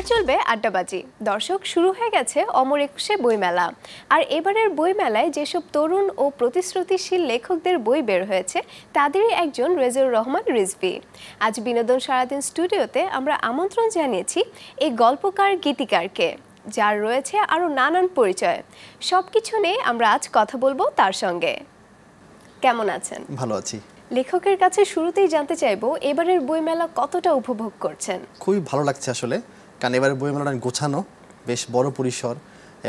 এবার চলবে আড্ডাবাজি দর্শক শুরু হয়ে গেছে অমর একুশে বইমেলা আর এবারের বইমেলায় যেসব তরুণ ও প্রতিশ্রুতিশীল লেখকদের বই বের হয়েছে তাদেরই একজন রেজুর রহমান রিজভি আজ বিনোদন সারাদিন স্টুডিওতে আমরা আমন্ত্রণ জানিয়েছি এই গল্পকার গীতিকারকে যার রয়েছে আরও নানান পরিচয় সব কিছু নিয়ে আমরা আজ কথা বলবো তার সঙ্গে কেমন আছেন ভালো আছি লেখকের কাছে শুরুতেই জানতে চাইবো এবারের বইমেলা কতটা উপভোগ করছেন খুবই ভালো লাগছে আসলে কারণ এবারে বইমেলাটা গোছানো বেশ বড় পরিসর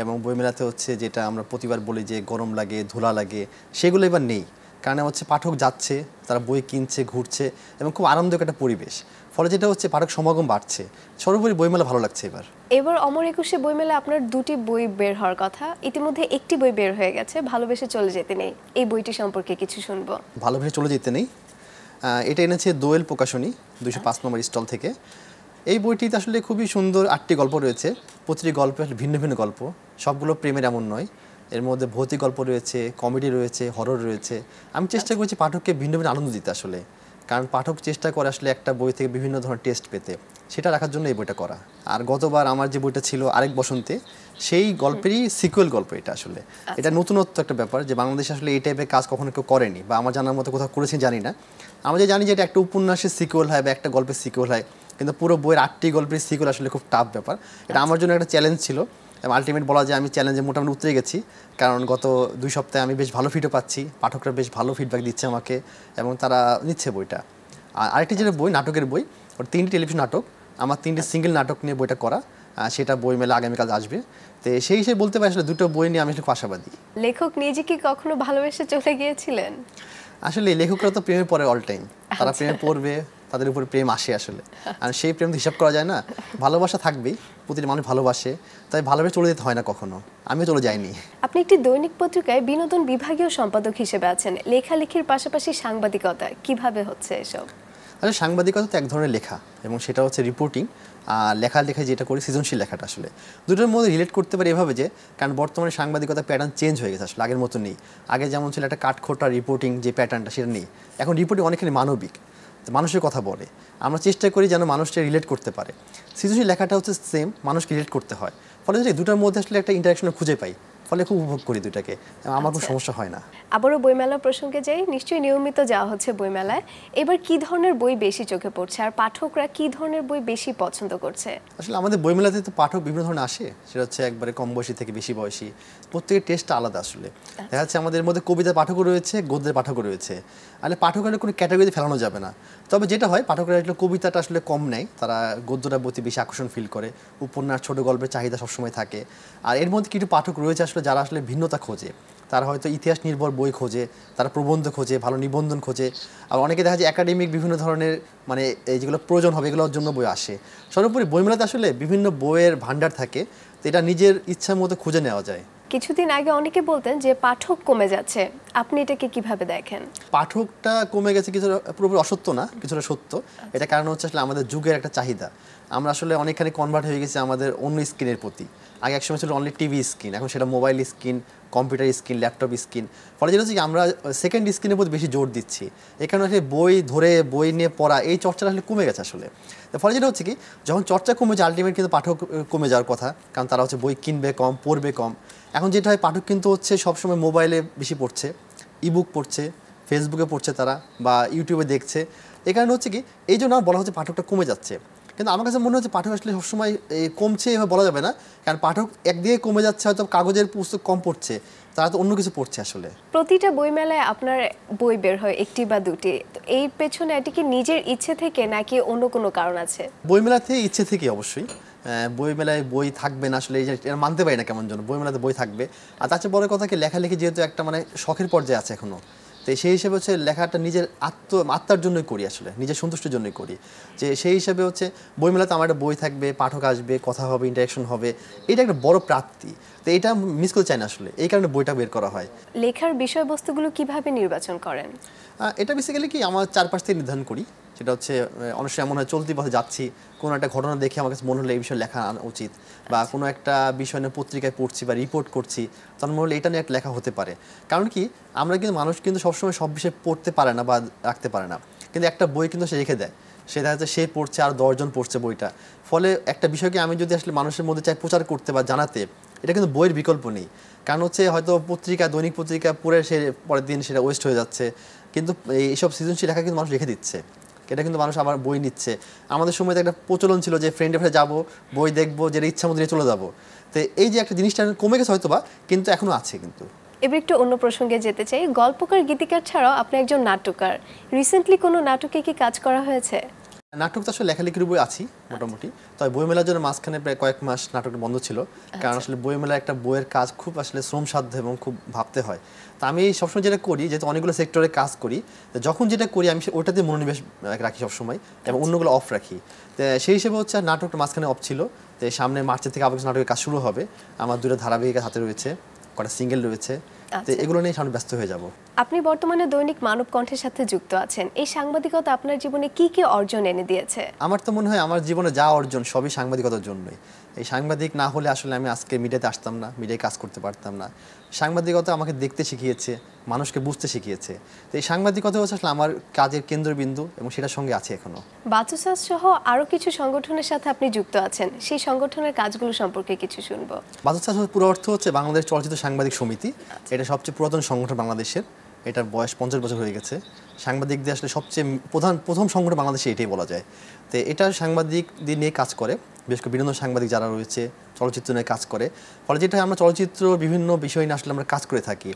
এবং বইমেলাতে হচ্ছে যেটা আমরা প্রতিবার বলি যে গরম লাগে ধুলা লাগে সেগুলো এবার নেই কারণ হচ্ছে পাঠক যাচ্ছে তারা বই কিনছে ঘুরছে এবং খুব আরামদায়ক একটা পরিবেশ ফলে যেটা হচ্ছে পাঠক সমাগম বাড়ছে সর্বোপরি বইমেলা ভালো লাগছে এবার এবার অমর একুশে বইমেলা আপনার দুটি বই বের হওয়ার কথা ইতিমধ্যে একটি বই বের হয়ে গেছে ভালোবেসে চলে যেতে নেই এই বইটি সম্পর্কে কিছু শুনবো ভালোবেসে চলে যেতে নেই এটা এনেছে দোয়েল প্রকাশনী দুশো পাঁচ আচ্ছা। নম্বর স্টল থেকে এই বইটিতে আসলে খুবই সুন্দর আটটি গল্প রয়েছে প্রতিটি গল্পে আসলে ভিন্ন ভিন্ন গল্প সবগুলো প্রেমের এমন নয় এর মধ্যে ভৌতিক গল্প রয়েছে কমেডি রয়েছে হরর রয়েছে আমি চেষ্টা আচ্ছা। করছি পাঠককে ভিন্ন ভিন্ন আনন্দ দিতে আসলে কারণ পাঠক চেষ্টা করে আসলে একটা বই থেকে বিভিন্ন ধরনের টেস্ট পেতে সেটা রাখার জন্য এই বইটা করা আর গতবার আমার যে বইটা ছিল আরেক বসন্তে সেই গল্পেরই সিকুয়েল গল্প এটা আসলে আচ্ছা। এটা নতুনত্ব একটা ব্যাপার যে বাংলাদেশ আসলে এই টাইপের কাজ কখনো কেউ করেনি বা আমার জানার মতো কোথাও করেছে জানি না আমরা যে জানি যে এটা একটা উপন্যাসের সিকুয়েল হয় বা একটা গল্পের সিকুয়েল হয় কিন্তু পুরো বইয়ের আটটি গল্পের সিকুয়েল আসলে খুব টাফ ব্যাপার এটা আমার জন্য একটা চ্যালেঞ্জ ছিল এবং আলটিমেট বলা যায় আমি চ্যালেঞ্জে মোটামুটি উতরে গেছি কারণ গত দুই সপ্তাহে আমি বেশ ভালো ফিটও পাচ্ছি পাঠকরা বেশ ভালো ফিডব্যাক দিচ্ছে আমাকে এবং তারা নিচ্ছে বইটা আর আরেকটি যেটা বই নাটকের বই ওর তিনটি টেলিভিশন নাটক আমার তিনটি সিঙ্গেল নাটক নিয়ে বইটা করা সেটা বই মেলা আগামীকাল আসবে তো সেই হিসেবে বলতে পারি আসলে দুটো বই নিয়ে আমি একটু আশাবাদী লেখক নিজে কি কখনো ভালোবেসে চলে গিয়েছিলেন আসলে লেখকরা তো প্রেমে পড়ে অল টাইম তারা আচ্ছা। প্রেমে পড়বে তাদের উপর প্রেম আসে আসলে আর সেই প্রেম তো হিসাব করা যায় না ভালোবাসা থাকবেই প্রতিটি মানুষ ভালোবাসে তাই ভালোভাবে চলে যেতে হয় না কখনো আমিও চলে যাইনি আপনি একটি দৈনিক পত্রিকায় বিনোদন বিভাগীয় সম্পাদক হিসেবে আছেন লেখালেখির পাশাপাশি সাংবাদিকতা কিভাবে হচ্ছে এসব আসলে সাংবাদিকতা তো এক ধরনের লেখা এবং সেটা হচ্ছে রিপোর্টিং আর লেখায় যেটা করি সৃজনশীল লেখাটা আসলে দুটোর মধ্যে রিলেট করতে পারি এভাবে যে কারণ বর্তমানে সাংবাদিকতা প্যাটার্ন চেঞ্জ হয়ে গেছে আসলে আগের মতো নেই আগে যেমন ছিল একটা কাঠখোটা রিপোর্টিং যে প্যাটার্নটা সেটা নেই এখন রিপোর্টিং অনেকখানি মানবিক মানুষের কথা বলে আমরা চেষ্টা করি যেন মানুষটা রিলেট করতে পারে সৃজনশীল লেখাটা হচ্ছে সেম মানুষকে রিলেট করতে হয় ফলে দুটার মধ্যে আসলে একটা ইন্টারাকশন খুঁজে পাই ফলে খুব উপভোগ করি দুটাকে আমার কোনো আচ্ছা। সমস্যা হয় না আবারও বইমেলা প্রসঙ্গে যাই নিশ্চয়ই নিয়মিত যাওয়া হচ্ছে বইমেলায় এবার কি ধরনের বই বেশি চোখে পড়ছে আর পাঠকরা কি ধরনের বই বেশি পছন্দ করছে আসলে আমাদের বইমেলাতে তো পাঠক বিভিন্ন ধরনের আসে সেটা হচ্ছে একবারে কম বয়সী থেকে বেশি বয়সী প্রত্যেকের টেস্টটা আলাদা আসলে আচ্ছা। দেখা যাচ্ছে আমাদের মধ্যে কবিতা পাঠকও রয়েছে গদ্যের পাঠকও রয়েছে আসলে পাঠকের কোনো ক্যাটাগরিতে ফেলানো যাবে না তবে যেটা হয় পাঠকরা আসলে কবিতাটা আসলে কম নেয় তারা গদ্যটার প্রতি বেশি আকর্ষণ ফিল করে উপন্যাস ছোট গল্পের চাহিদা সবসময় থাকে আর এর মধ্যে কিছু পাঠক রয়েছে আসলে যারা আসলে ভিন্নতা খোঁজে তারা হয়তো ইতিহাস নির্ভর বই খোঁজে তারা প্রবন্ধ খোঁজে ভালো নিবন্ধন খোঁজে আর অনেকে দেখা যায় একাডেমিক বিভিন্ন ধরনের মানে এই যেগুলো প্রয়োজন হবে এগুলোর জন্য বই আসে সর্বোপরি বইমেলাতে আসলে বিভিন্ন বইয়ের ভাণ্ডার থাকে তো এটা নিজের ইচ্ছা মতো খুঁজে নেওয়া যায় কিছুদিন আগে অনেকে বলতেন যে পাঠক কমে যাচ্ছে আপনি এটাকে কিভাবে দেখেন পাঠকটা কমে গেছে কিছুটা পুরোপুরি অসত্য না কিছুটা সত্য আচ্ছা। এটা কারণ হচ্ছে আসলে আমাদের যুগের একটা চাহিদা আমরা আসলে অনেকখানি কনভার্ট হয়ে গেছি আমাদের অন্য স্ক্রিনের প্রতি আগে একসময় ছিল অনলি টিভি স্ক্রিন এখন সেটা mobile screen computer screen laptop screen ফলে যেটা হচ্ছে আমরা সেকেন্ড স্ক্রিনের প্রতি বেশি জোর দিচ্ছি এখানে আসলে বই ধরে বই নিয়ে পড়া এই চর্চাটা আসলে কমে গেছে আসলে ফলে যেটা হচ্ছে কি যখন চর্চা কমে যায় আলটিমেট কিন্তু পাঠক কমে যাওয়ার কথা কারণ তারা হচ্ছে বই কিনবে কম পড়বে কম এখন যেটা হয় পাঠক কিন্তু হচ্ছে সবসময় মোবাইলে বেশি পড়ছে ইবুক পড়ছে ফেসবুকে পড়ছে তারা বা ইউটিউবে দেখছে এই কারণে হচ্ছে কি এই জন্য বলা হচ্ছে পাঠকটা কমে যাচ্ছে কিন্তু আমার কাছে মনে হচ্ছে পাঠক আসলে সবসময় কমছে এভাবে বলা যাবে না কারণ পাঠক একদিকে কমে যাচ্ছে হয়তো কাগজের পুস্তক কম পড়ছে তারা তো অন্য কিছু পড়ছে আসলে প্রতিটা বই মেলায় আপনার বই বের হয় একটি বা দুটি তো এই পেছনে এটি কি নিজের ইচ্ছে থেকে নাকি অন্য কোনো কারণ আছে বই মেলাতে ইচ্ছে থেকে অবশ্যই মেলায় বই থাকবে না আসলে এই যে মানতে পারি না কেমন জন্য বই মেলাতে বই থাকবে আর তাছাড়া বড় কথা কি লেখালেখি যেহেতু একটা মানে শখের পর্যায়ে আছে এখনো তো সেই হিসেবে হচ্ছে লেখাটা নিজের আত্ম আত্মার জন্যই করি আসলে নিজের সন্তুষ্টির জন্যই করি যে সেই হিসেবে হচ্ছে বইমেলাতে আমার একটা বই থাকবে পাঠক আসবে কথা হবে ইন্টারাকশন হবে এটা একটা বড় প্রাপ্তি তো এটা মিস করতে চাই না আসলে এই কারণে বইটা বের করা হয় লেখার বিষয়বস্তুগুলো কিভাবে নির্বাচন করেন এটা বেসিক্যালি কি আমার চারপাশ থেকে নির্ধারণ করি সেটা হচ্ছে অনেক এমন হয় চলতি পথে যাচ্ছি কোনো একটা ঘটনা দেখে আমার কাছে মনে হলো এই বিষয়ে লেখা উচিত বা আচ্ছা। কোনো একটা বিষয় নিয়ে পত্রিকায় পড়ছি বা রিপোর্ট করছি তখন মানে মনে হলো এটা নিয়ে একটা লেখা হতে পারে কারণ কি আমরা কিন্তু মানুষ কিন্তু সবসময় সব বিষয়ে পড়তে পারে না বা রাখতে পারে না কিন্তু একটা বই কিন্তু সে রেখে দেয় সে দেখা যাচ্ছে সে পড়ছে আর দশজন পড়ছে বইটা ফলে একটা বিষয়কে আমি যদি আসলে মানুষের মধ্যে চাই প্রচার করতে বা জানাতে এটা কিন্তু বইয়ের বিকল্প নেই কারণ হচ্ছে হয়তো পত্রিকা দৈনিক পত্রিকা পড়ে সে পরের দিন সেটা ওয়েস্ট হয়ে যাচ্ছে কিন্তু এইসব সৃজনশীল লেখা কিন্তু মানুষ রেখে দিচ্ছে এটা কিন্তু মানুষ আবার বই নিচ্ছে আমাদের সময় একটা প্রচলন ছিল যে ফ্রেন্ডে ফ্রেন্ডে যাবো বই দেখবো যেটা ইচ্ছা মতো নিয়ে চলে যাবো তো এই যে একটা জিনিসটা কমে গেছে হয়তো বা কিন্তু এখনো আছে কিন্তু এবার একটু অন্য প্রসঙ্গে যেতে চাই গল্পকার গীতিকার ছাড়াও আপনি একজন নাটকার রিসেন্টলি কোনো নাটকে কি কাজ করা হয়েছে নাটক তো আসলে লেখালেখির বই আছি মোটামুটি তবে বই মেলার জন্য মাঝখানে প্রায় কয়েক মাস নাটক বন্ধ ছিল আচ্ছা। কারণ আসলে বই মেলা একটা বইয়ের কাজ খুব আসলে শ্রমসাধ্য এবং খুব ভাবতে হয় তা আমি সবসময় যেটা করি যেহেতু অনেকগুলো সেক্টরে কাজ করি যখন যেটা করি আমি ওটাতে মনোনিবেশ রাখি সবসময় এবং আচ্ছা। অন্যগুলো অফ রাখি তো সেই হিসেবে হচ্ছে নাটকটা মাঝখানে অফ ছিল তো সামনে মার্চের থেকে আবার নাটকের কাজ শুরু হবে আমার দুটো ধারাবাহিক হাতে রয়েছে কটা সিঙ্গেল রয়েছে আচ্ছা। এগুলো নিয়ে ব্যস্ত হয়ে যাব আপনি বর্তমানে দৈনিক মানব কণ্ঠের সাথে যুক্ত আছেন এই সাংবাদিকতা আপনার জীবনে কি কি অর্জন এনে দিয়েছে আমার তো মনে হয় আমার জীবনে যা অর্জন সবই সাংবাদিকতার জন্যই এই সাংবাদিক না হলে আসলে আমি আজকে মিডিয়াতে আসতাম না মিডিয়ায় কাজ করতে পারতাম না সাংবাদিকতা আমাকে দেখতে শিখিয়েছে মানুষকে বুঝতে শিখিয়েছে তো এই সাংবাদিকতা হচ্ছে আসলে আমার কাজের কেন্দ্রবিন্দু এবং সেটার সঙ্গে আছে এখনো বাতুসাস সহ আরও কিছু সংগঠনের সাথে আপনি যুক্ত আছেন সেই সংগঠনের কাজগুলো সম্পর্কে কিছু শুনবো বাতুসাস পুরো অর্থ হচ্ছে বাংলাদেশ চলচ্চিত্র সাংবাদিক সমিতি আচ্ছা। এটা এটা সবচেয়ে পুরাতন সংগঠন বাংলাদেশের এটার বয়স পঞ্চাশ বছর হয়ে গেছে সাংবাদিকদের আসলে সবচেয়ে প্রধান প্রথম সংগঠন বাংলাদেশে এটাই বলা যায় তো এটা সাংবাদিকদের নিয়ে কাজ করে বিশেষ করে বিনোদন সাংবাদিক যারা রয়েছে চলচ্চিত্র নিয়ে কাজ করে ফলে যেটা আমরা চলচ্চিত্র বিভিন্ন বিষয় নিয়ে আসলে আমরা কাজ করে থাকি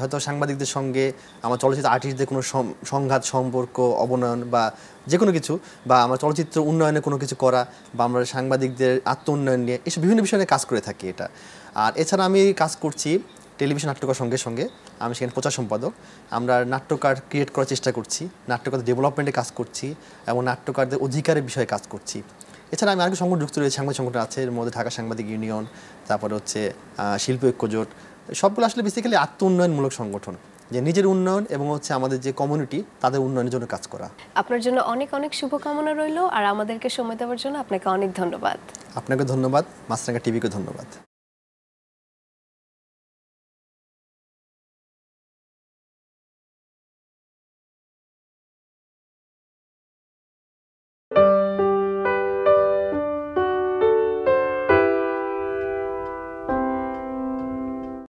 হয়তো সাংবাদিকদের সঙ্গে আমার চলচ্চিত্র আর্টিস্টদের কোনো সংঘাত সম্পর্ক অবনয়ন বা যে কোনো কিছু বা আমার চলচ্চিত্র উন্নয়নে কোনো কিছু করা বা আমরা সাংবাদিকদের আত্ম উন্নয়ন নিয়ে এসব বিভিন্ন বিষয় নিয়ে কাজ করে থাকি এটা আর এছাড়া আমি কাজ করছি টেলিভিশন নাট্যকার সঙ্গে সঙ্গে আমি সেখানে প্রচার সম্পাদক আমরা নাট্যকার ক্রিয়েট করার চেষ্টা করছি নাট্যকার ডেভেলপমেন্টে কাজ করছি এবং নাট্যকারদের অধিকারের বিষয়ে কাজ করছি এছাড়া আমি আরেকটি সংগঠন যুক্ত রয়েছে সাংবাদিক সংগঠন আছে এর মধ্যে ঢাকা সাংবাদিক ইউনিয়ন তারপরে হচ্ছে শিল্প ঐক্যজোট সবগুলো আসলে বেসিক্যালি আত্ম উন্নয়নমূলক সংগঠন যে নিজের উন্নয়ন এবং হচ্ছে আমাদের যে কমিউনিটি তাদের উন্নয়নের জন্য কাজ করা আপনার জন্য অনেক অনেক শুভকামনা রইল আর আমাদেরকে সময় দেওয়ার জন্য আপনাকে অনেক ধন্যবাদ আপনাকে ধন্যবাদ মাসরাঙ্গা টিভিকে ধন্যবাদ